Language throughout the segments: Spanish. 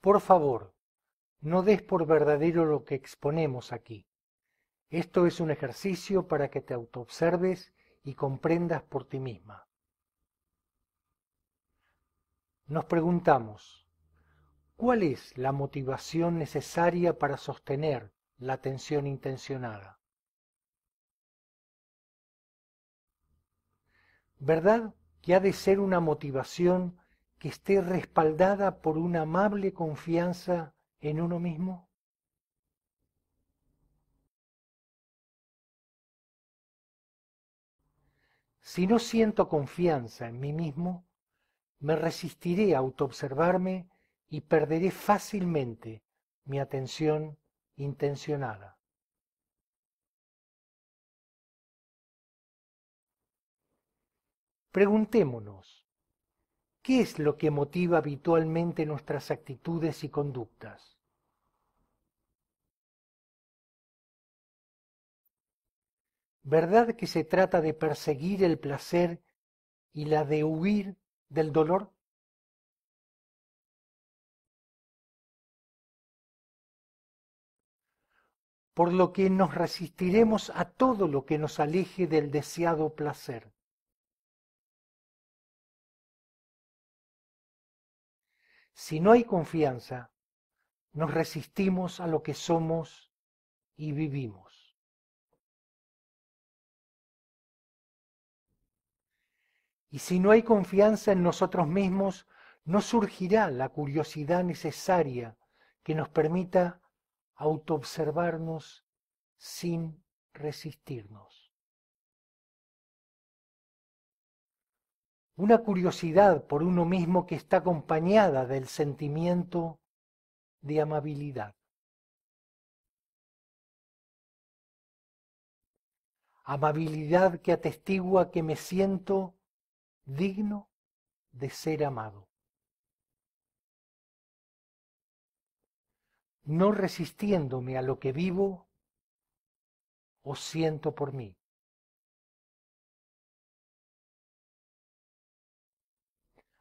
Por favor, no des por verdadero lo que exponemos aquí. Esto es un ejercicio para que te autoobserves y comprendas por ti misma. Nos preguntamos, ¿cuál es la motivación necesaria para sostener la atención intencionada? ¿Verdad que ha de ser una motivación que esté respaldada por una amable confianza en uno mismo? Si no siento confianza en mí mismo, me resistiré a autoobservarme y perderé fácilmente mi atención intencionada. Preguntémonos, ¿Qué es lo que motiva habitualmente nuestras actitudes y conductas? ¿Verdad que se trata de perseguir el placer y la de huir del dolor? Por lo que nos resistiremos a todo lo que nos aleje del deseado placer. Si no hay confianza, nos resistimos a lo que somos y vivimos. Y si no hay confianza en nosotros mismos, no surgirá la curiosidad necesaria que nos permita autoobservarnos sin resistirnos. una curiosidad por uno mismo que está acompañada del sentimiento de amabilidad. Amabilidad que atestigua que me siento digno de ser amado. No resistiéndome a lo que vivo o siento por mí.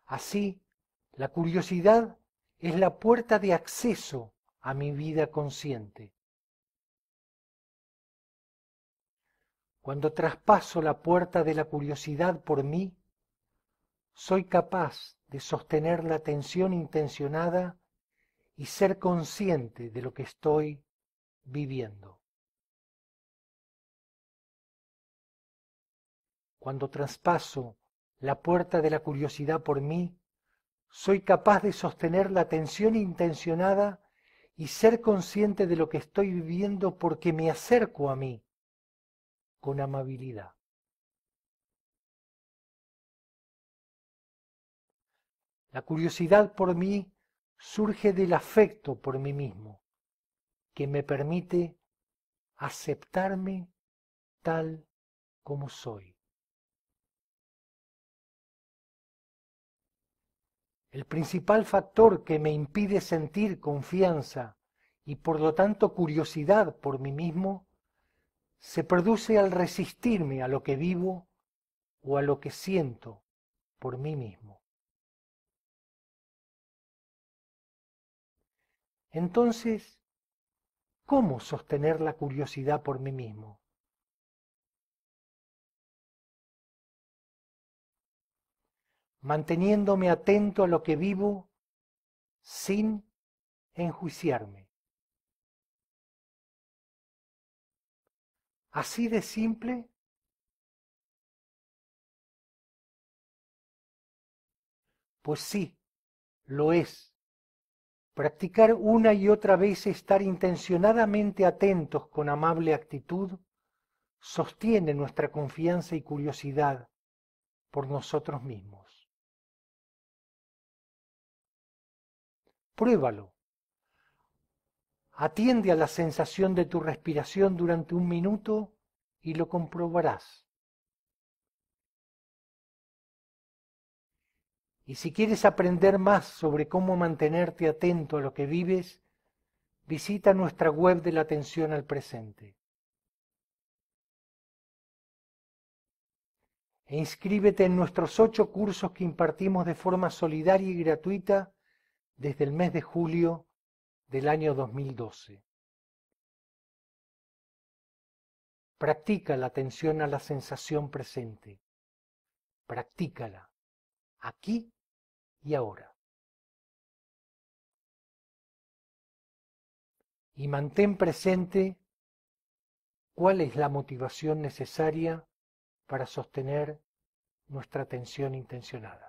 Así, la curiosidad es la puerta de acceso a mi vida consciente. Cuando traspaso la puerta de la curiosidad por mí, soy capaz de sostener la atención intencionada y ser consciente de lo que estoy viviendo. Cuando traspaso la puerta de la curiosidad por mí, soy capaz de sostener la atención intencionada y ser consciente de lo que estoy viviendo porque me acerco a mí con amabilidad. La curiosidad por mí surge del afecto por mí mismo, que me permite aceptarme tal como soy. El principal factor que me impide sentir confianza y por lo tanto curiosidad por mí mismo se produce al resistirme a lo que vivo o a lo que siento por mí mismo. Entonces, ¿cómo sostener la curiosidad por mí mismo? manteniéndome atento a lo que vivo sin enjuiciarme. Así de simple Pues sí, lo es. Practicar una y otra vez estar intencionadamente atentos con amable actitud sostiene nuestra confianza y curiosidad por nosotros mismos. Pruébalo. Atiende a la sensación de tu respiración durante un minuto y lo comprobarás. Y si quieres aprender más sobre cómo mantenerte atento a lo que vives, visita nuestra web de la atención al presente. E inscríbete en nuestros ocho cursos que impartimos de forma solidaria y gratuita desde el mes de julio del año 2012. Practica la atención a la sensación presente. Practícala aquí y ahora. Y mantén presente cuál es la motivación necesaria para sostener nuestra atención intencionada.